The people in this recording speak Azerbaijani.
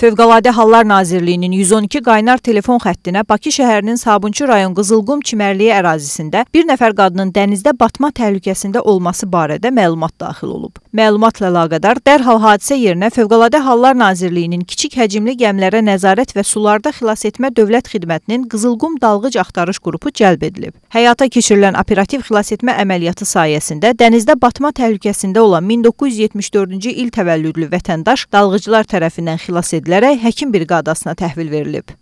Fövqəladə Hallar Nazirliyinin 112 qaynar telefon xəttinə Bakı şəhərinin Sabunçu rayon Qızılqum çimərliyi ərazisində bir nəfər qadının dənizdə batma təhlükəsində olması barədə məlumat daxil olub. Məlumatla əlaqədar dərhal hadisə yerinə Fövqəladə Hallar Nazirliyinin kiçik həcmli gəmilərə nəzarət və sularda xilasetmə dövlət xidmətinin Qızılqum dalğıc axtarış qrupu cəlb edilib. Həyata keçirilən operativ xilasetmə əməliyyatı sayəsində dənizdə batma təhlükəsində olan 1974-cü il təvəllüdlü vətəndaş dalğıclar tərəfindən xilas edilib edilərək həkim briqadasına təhvil verilib.